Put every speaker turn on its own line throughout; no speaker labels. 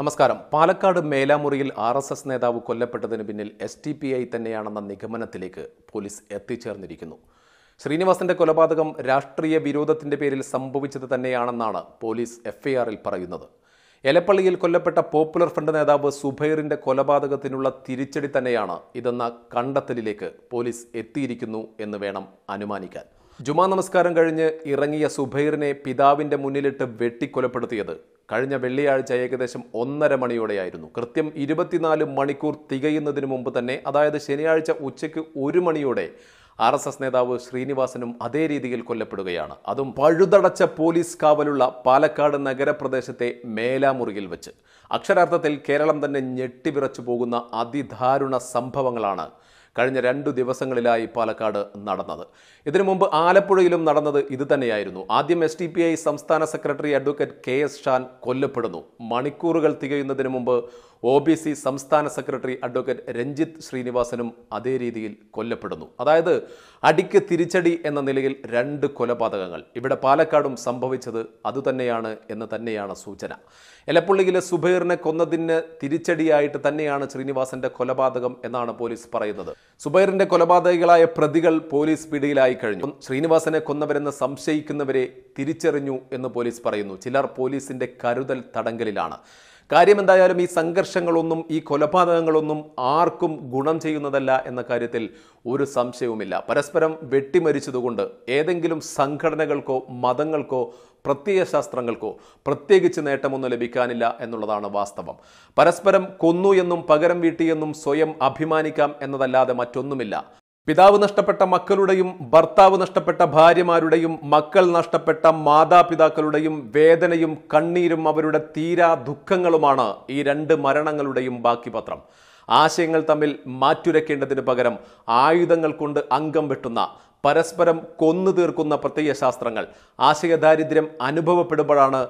നമസ്കാരം പാലക്കാട് മേലാമുറിയിൽ R S S നേതാവ് കൊല്ലപ്പെട്ടതിന് പിന്നിൽ എസ് ടി പി ഐ തന്നെയാണെന്ന നിഗമനത്തിലേക്ക് പോലീസ് എത്തിച്ചേർന്നിരിക്കുന്നു ശ്രീനിവാസന്റെ കൊലപാതകം രാഷ്ട്രീയ വിരോധത്തിന്റെ പേരിൽ സംഭവിച്ചത് തന്നെയാണെന്നാണ് പോലീസ് എഫ്ഐആറിൽ പറയുന്നത് എലപ്പള്ളിയിൽ കൊല്ലപ്പെട്ട പോപ്പുലർ ഫ്രണ്ട് നേതാവ് സുബൈറിന്റെ കൊലപാതകത്തിനുള്ള തിരിച്ചടി തന്നെയാണ് ഇതെന്ന കണ്ടെത്തലിലേക്ക് പോലീസ് എത്തിയിരിക്കുന്നു എന്ന് വേണം അനുമാനിക്കാൻ ജുമാ നമസ്കാരം കഴിഞ്ഞ് ഇറങ്ങിയ സുബൈറിനെ പിതാവിന്റെ മുന്നിലിട്ട് വെട്ടിക്കൊലപ്പെടുത്തിയത് കഴിഞ്ഞ വെള്ളിയാഴ്ച ഏകദേശം ഒന്നര മണിയോടെയായിരുന്നു കൃത്യം ഇരുപത്തിനാല് മണിക്കൂർ തികയുന്നതിന് മുമ്പ് തന്നെ അതായത് ശനിയാഴ്ച ഉച്ചയ്ക്ക് ഒരു മണിയോടെ ആർ എസ് എസ് നേതാവ് ശ്രീനിവാസനും അതേ രീതിയിൽ കൊല്ലപ്പെടുകയാണ് അതും പഴുതടച്ച പോലീസ് കാവലുള്ള പാലക്കാട് നഗരപ്രദേശത്തെ മേലാമുറിയിൽ വെച്ച് അക്ഷരാർത്ഥത്തിൽ കേരളം തന്നെ ഞെട്ടിവിറച്ചു പോകുന്ന അതിദാരുണ സംഭവങ്ങളാണ് കഴിഞ്ഞ രണ്ടു ദിവസങ്ങളിലായി പാലക്കാട് നടന്നത് ഇതിനു മുമ്പ് ആലപ്പുഴയിലും നടന്നത് ഇതുതന്നെയായിരുന്നു ആദ്യം എസ് ടി പി ഐ സംസ്ഥാന secretary advocate K S Shan കൊല്ലപ്പെടുന്നു മണിക്കൂറുകൾ തികയുന്നതിന് മുമ്പ് ഒ ബി സി സംസ്ഥാന സെക്രട്ടറി അഡ്വക്കേറ്റ് രഞ്ജിത്ത് ശ്രീനിവാസനും അതേ രീതിയിൽ കൊല്ലപ്പെടുന്നു അതായത് അടിക്ക് തിരിച്ചടി എന്ന നിലയിൽ രണ്ട് കൊലപാതകങ്ങൾ ഇവിടെ പാലക്കാടും സംഭവിച്ചത് അതുതന്നെയാണ് എന്ന് തന്നെയാണ് സൂചന എലപ്പുള്ളിയിലെ സുബൈറിനെ കൊന്നതിന് തിരിച്ചടിയായിട്ട് തന്നെയാണ് ശ്രീനിവാസന്റെ കൊലപാതകം എന്നാണ് പോലീസ് പറയുന്നത് സുബൈറിന്റെ കൊലപാതകികളായ പ്രതികൾ പോലീസ് പിടിയിലായി കഴിഞ്ഞു ശ്രീനിവാസനെ കൊന്നവരെന്ന് സംശയിക്കുന്നവരെ തിരിച്ചറിഞ്ഞു എന്ന് പോലീസ് പറയുന്നു ചിലർ പോലീസിന്റെ കരുതൽ തടങ്കലിലാണ് കാര്യമെന്തായാലും ഈ സംഘർഷങ്ങളൊന്നും ഈ കൊലപാതകങ്ങളൊന്നും ആർക്കും ഗുണം ചെയ്യുന്നതല്ല എന്ന കാര്യത്തിൽ ഒരു സംശയവുമില്ല പരസ്പരം വെട്ടിമരിച്ചതുകൊണ്ട് ഏതെങ്കിലും സംഘടനകൾക്കോ മതങ്ങൾക്കോ പ്രത്യയ ശാസ്ത്രങ്ങൾക്കോ പ്രത്യേകിച്ച് നേട്ടമൊന്നും ലഭിക്കാനില്ല എന്നുള്ളതാണ് വാസ്തവം പരസ്പരം കൊന്നു എന്നും പകരം വീട്ടിയെന്നും സ്വയം അഭിമാനിക്കാം എന്നതല്ലാതെ മറ്റൊന്നുമില്ല പിതാവ് നഷ്ടപ്പെട്ട മക്കളുടെയും ഭർത്താവ് നഷ്ടപ്പെട്ട ഭാര്യമാരുടെയും മക്കൾ നഷ്ടപ്പെട്ട മാതാപിതാക്കളുടെയും വേദനയും കണ്ണീരും അവരുടെ തീരാ ദുഃഖങ്ങളുമാണ് ഈ രണ്ട് മരണങ്ങളുടെയും ബാക്കി പത്രം ആശയങ്ങൾ തമ്മിൽ മാറ്റുരയ്ക്കേണ്ടതിന് പകരം ആയുധങ്ങൾ കൊണ്ട് അംഗം വെട്ടുന്ന പരസ്പരം കൊന്നു തീർക്കുന്ന പ്രത്യയശാസ്ത്രങ്ങൾ ആശയദാരിദ്ര്യം അനുഭവപ്പെടുമ്പോഴാണ്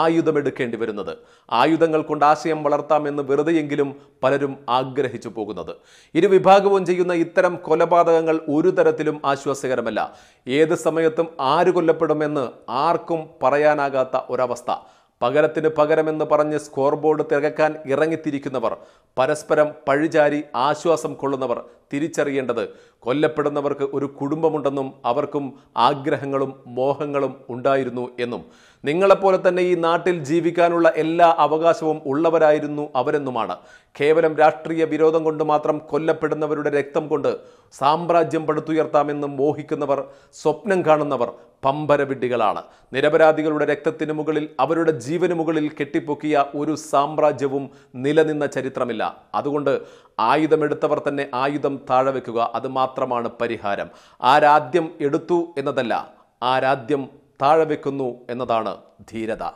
ആയുധമെടുക്കേണ്ടി വരുന്നത് ആയുധങ്ങൾ കൊണ്ട് ആശയം വളർത്താമെന്ന് വെറുതെയെങ്കിലും പലരും ആഗ്രഹിച്ചു പോകുന്നത് ഇരുവിഭാഗവും ചെയ്യുന്ന ഇത്തരം കൊലപാതകങ്ങൾ ഒരു തരത്തിലും ആശ്വാസകരമല്ല ഏത് സമയത്തും ആര് കൊല്ലപ്പെടുമെന്ന് ആർക്കും പറയാനാകാത്ത ഒരവസ്ഥ പകരത്തിന് പകരമെന്ന് പറഞ്ഞ് സ്കോർ ബോർഡ് തിരക്കാൻ ഇറങ്ങിത്തിരിക്കുന്നവർ പരസ്പരം പഴിചാരി ആശ്വാസം കൊള്ളുന്നവർ തിരിച്ചറിയേണ്ടത് കൊല്ലപ്പെടുന്നവർക്ക് ഒരു കുടുംബമുണ്ടെന്നും അവർക്കും ആഗ്രഹങ്ങളും മോഹങ്ങളും ഉണ്ടായിരുന്നു എന്നും നിങ്ങളെപ്പോലെ തന്നെ ഈ നാട്ടിൽ ജീവിക്കാനുള്ള എല്ലാ അവകാശവും ഉള്ളവരായിരുന്നു അവരെന്നുമാണ് കേവലം രാഷ്ട്രീയ വിരോധം കൊണ്ട് മാത്രം കൊല്ലപ്പെടുന്നവരുടെ രക്തം കൊണ്ട് സാമ്രാജ്യം പടുത്തുയർത്താമെന്ന് മോഹിക്കുന്നവർ സ്വപ്നം കാണുന്നവർ പമ്പരവിഡ്ഢികളാണ് നിരപരാധികളുടെ രക്തത്തിനു മുകളിൽ അവരുടെ ജീവന് മുകളിൽ കെട്ടിപ്പൊക്കിയ ഒരു സാമ്രാജ്യവും നിലനിന്ന ചരിത്രമില്ല അതുകൊണ്ട് ആയുധമെടുത്തവർ തന്നെ ആയുധം താഴെ വെക്കുക അത് മാത്രമാണ് പരിഹാരം ആരാദ്യം എടുത്തു എന്നതല്ല ആരാദ്യം താഴെ വെക്കുന്നു എന്നതാണ് ധീരത